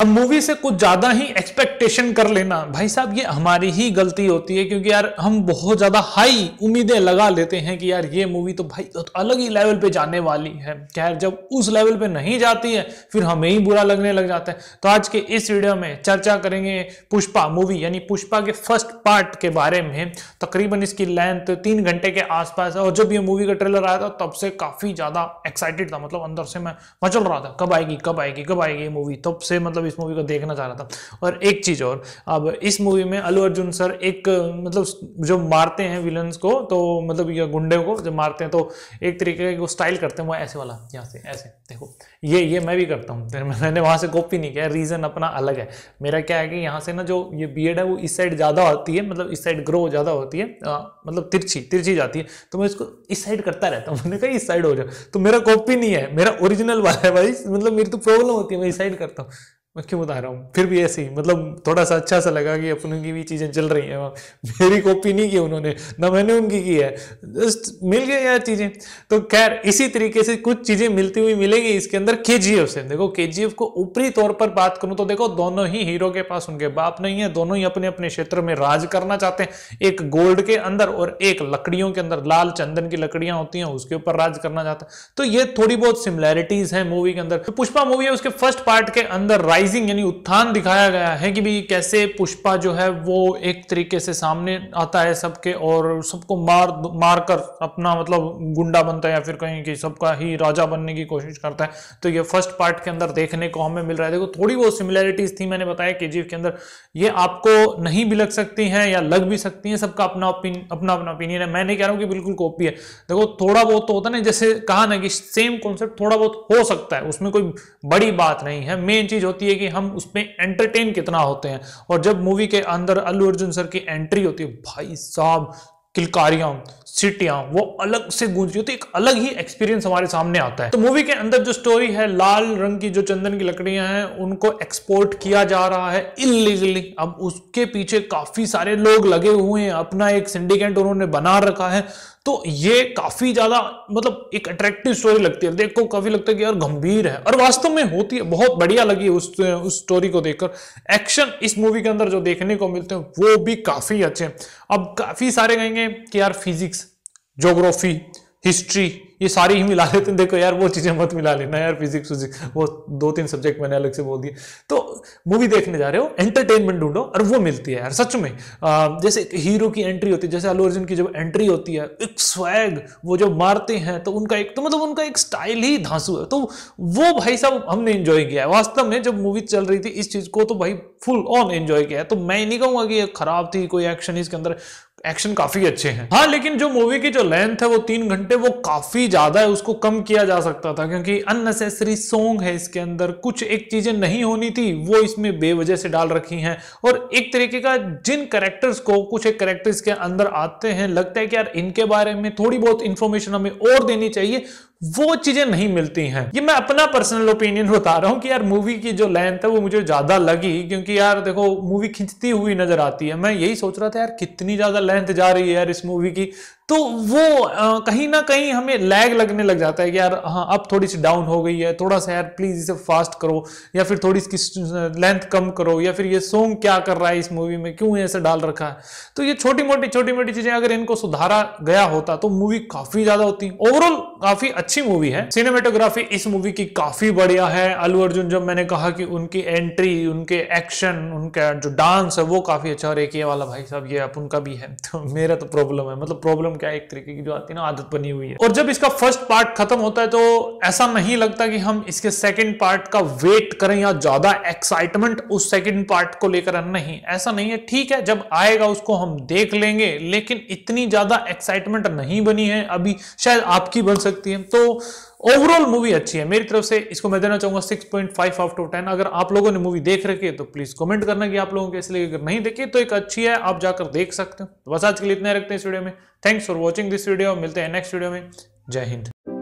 अब मूवी से कुछ ज़्यादा ही एक्सपेक्टेशन कर लेना भाई साहब ये हमारी ही गलती होती है क्योंकि यार हम बहुत ज़्यादा हाई उम्मीदें लगा लेते हैं कि यार ये मूवी तो भाई तो अलग ही लेवल पे जाने वाली है खैर जब उस लेवल पे नहीं जाती है फिर हमें ही बुरा लगने लग जाता है तो आज के इस वीडियो में चर्चा करेंगे पुष्पा मूवी यानी पुष्पा के फर्स्ट पार्ट के बारे में तकरीबन इसकी लेंथ तीन घंटे के आसपास और जब ये मूवी का ट्रेलर आया था तब से काफ़ी ज़्यादा एक्साइटेड था मतलब अंदर से मैं मचल रहा था कब आएगी कब आएगी कब आएगी मूवी तब से मतलब मतलब इस मूवी को देखना चाह रहा था और एक चीज़ और अब इस मूवी में अलू अर्जुन सर एक मतलब जो मारते हैं विलन्स को तो मतलब ये गुंडे को जब मारते हैं तो एक तरीके का वो स्टाइल करते हैं वो ऐसे वाला यहाँ से ऐसे देखो ये ये मैं भी करता हूँ मैंने वहाँ से कॉपी नहीं किया रीज़न अपना अलग है मेरा क्या है कि यहाँ से ना जो ये बी है वो इस साइड ज़्यादा होती है मतलब इस साइड ग्रो ज़्यादा होती है आ, मतलब तिरछी तिरछी जाती है तो मैं इसको इस साइड करता रहता हूँ मैंने कहा इस साइड हो जाओ तो मेरा कॉपी नहीं है मेरा ओरिजिनल वाला है भाई मतलब मेरी तो प्रॉब्लम होती है मैं इस साइड करता हूँ मैं क्यों बता रहा हूँ फिर भी ऐसे ही मतलब थोड़ा सा अच्छा सा लगा कि अपनों की भी चीज़ें चल रही हैं मेरी कॉपी नहीं की उन्होंने ना मैंने उनकी की है जस्ट मिल गए यार चीज़ें तो खैर इसी तरीके से कुछ चीज़ें मिलती हुई मिलेंगी इसके अंदर के जी एफ से देखो के जी एफ को ऊपरी तौर पर बात करूँ तो देखो दोनों ही हीरो के पास उनके बाप नहीं है दोनों ही अपने अपने क्षेत्र में राज करना चाहते हैं एक गोल्ड के अंदर और एक लकड़ियों के अंदर लाल चंदन की लकड़ियां होती हैं उसके ऊपर राज करना चाहता है तो ये थोड़ी बहुत सिमिलैरिटीज है मूवी के अंदर पुष्पा मूवी है उसके फर्स्ट पार्ट के अंदर राइज राइजिंग यानी उत्थान दिखाया गया है कि भी कैसे पुष्पा जो है वो एक तरीके से सामने आता है सबके और सबको मार मार कर अपना मतलब गुंडा बनता है या फिर कहीं कि सबका ही राजा बनने की कोशिश करता है तो ये फर्स्ट पार्ट के अंदर देखने को हमें मिल रहा है देखो थोड़ी बहुत सिमिलैरिटीज थी मैंने बताया के के अंदर ये आपको नहीं भी लग सकती हैं या लग भी सकती हैं सबका अपना अपना अपना ओपिनियन है मैं नहीं कह रहा हूँ कि बिल्कुल कॉपी है देखो थोड़ा बहुत तो होता ना जैसे कहा ना कि सेम कॉन्सेप्ट थोड़ा बहुत हो सकता है उसमें कोई बड़ी बात नहीं है मेन चीज होती है है कि हम उसमें एंटरटेन कितना होते हैं और जब मूवी के अंदर अल्लू अर्जुन सर की एंट्री होती है भाई साहब किलकारियां सिटियां वो अलग से गूंजती होती है एक अलग ही एक्सपीरियंस हमारे सामने आता है तो मूवी के अंदर जो स्टोरी है लाल रंग की जो चंदन की लकड़ियां हैं उनको एक्सपोर्ट किया जा रहा है इलीगली अब उसके पीछे काफी सारे लोग लगे हुए हैं अपना एक सिंडिकेट उन्होंने बना रखा है तो ये काफी ज्यादा मतलब एक अट्रैक्टिव स्टोरी लगती है देख को काफी लगता है कि यार गंभीर है और वास्तव में होती है बहुत बढ़िया लगी उस उस स्टोरी को देखकर एक्शन इस मूवी के अंदर जो देखने को मिलते हैं वो भी काफी अच्छे हैं अब काफी सारे कहेंगे कि यार फिजिक्स जोग्राफी हिस्ट्री ये सारी ही मिला लेते हैं देखो यार वो चीज़ें मत मिला लेना यार फिजिक्स विजिक्स वो दो तीन सब्जेक्ट मैंने अलग से बोल दिए तो मूवी देखने जा रहे हो एंटरटेनमेंट ढूंढो और वो मिलती है यार सच में आ, जैसे हीरो की एंट्री होती है जैसे अलू अर्जुन की जब एंट्री होती है एक स्वैग वो जब मारते हैं तो उनका एक तो मतलब उनका एक स्टाइल ही धांसू है तो वो भाई साहब हमने इंजॉय किया है वास्तव में जब मूवी चल रही थी इस चीज़ को तो भाई फुल ऑन एंजॉय किया है तो मैं नहीं कहूंगा कि ये खराब थी कोई एक्शन इसके अंदर एक्शन काफी अच्छे हैं हाँ लेकिन जो मूवी की जो लेंथ है वो तीन घंटे वो काफी ज़्यादा है उसको कम किया जा सकता था क्योंकि अननेसेसरी सॉन्ग है इसके अंदर कुछ एक चीज़ें नहीं होनी थी वो इसमें बेवजह से डाल रखी हैं और एक तरीके का जिन करेक्टर्स को कुछ एक करेक्टर्स के अंदर आते हैं लगता है कि यार इनके बारे में थोड़ी बहुत इंफॉर्मेशन हमें और देनी चाहिए वो चीजें नहीं मिलती हैं ये मैं अपना पर्सनल ओपिनियन बता रहा हूँ कि यार मूवी की जो लेंथ है वो मुझे ज्यादा लगी क्योंकि यार देखो मूवी खिंचती हुई नजर आती है मैं यही सोच रहा था यार कितनी ज्यादा लेंथ जा रही है यार इस मूवी की तो वो आ, कहीं ना कहीं हमें लैग लगने लग जाता है कि यार हाँ अब थोड़ी सी डाउन हो गई है थोड़ा सा यार प्लीज इसे फास्ट करो या फिर थोड़ी इसकी लेंथ कम करो या फिर ये सॉन्ग क्या कर रहा है इस मूवी में क्यों ऐसे डाल रखा है तो ये छोटी मोटी छोटी मोटी चीजें अगर इनको सुधारा गया होता तो मूवी काफी ज्यादा होती ओवरऑल काफी अच्छी अच्छी मूवी है सिनेमेटोग्राफी इस मूवी की काफी बढ़िया है अलू अर्जुन जब मैंने कहा कि उनकी एंट्री उनके एक्शन उनका जो डांस है वो काफी अच्छा और एक ये वाला भाई साहब ये अपन का भी है तो मेरा तो प्रॉब्लम है मतलब प्रॉब्लम क्या एक तरीके की जो आती है ना आदत बनी हुई है और जब इसका फर्स्ट पार्ट खत्म होता है तो ऐसा नहीं लगता कि हम इसके सेकेंड पार्ट का वेट करें या ज्यादा एक्साइटमेंट उस सेकेंड पार्ट को लेकर नहीं ऐसा नहीं है ठीक है जब आएगा उसको हम देख लेंगे लेकिन इतनी ज्यादा एक्साइटमेंट नहीं बनी है अभी शायद आपकी बन सकती है तो ओवरऑल मूवी अच्छी है मेरी तरफ से इसको मैं देना चाहूंगा six point five out of ten अगर आप लोगों ने मूवी देख रखी है तो प्लीज कमेंट करना कि आप लोगों के इसलिए अगर नहीं देखी तो एक अच्छी है आप जाकर देख सकते हो तो बस आज के लिए इतना रखते हैं इस वीडियो में thanks for watching this video मिलते हैं नेक्स्ट वीडियो में जय हिंद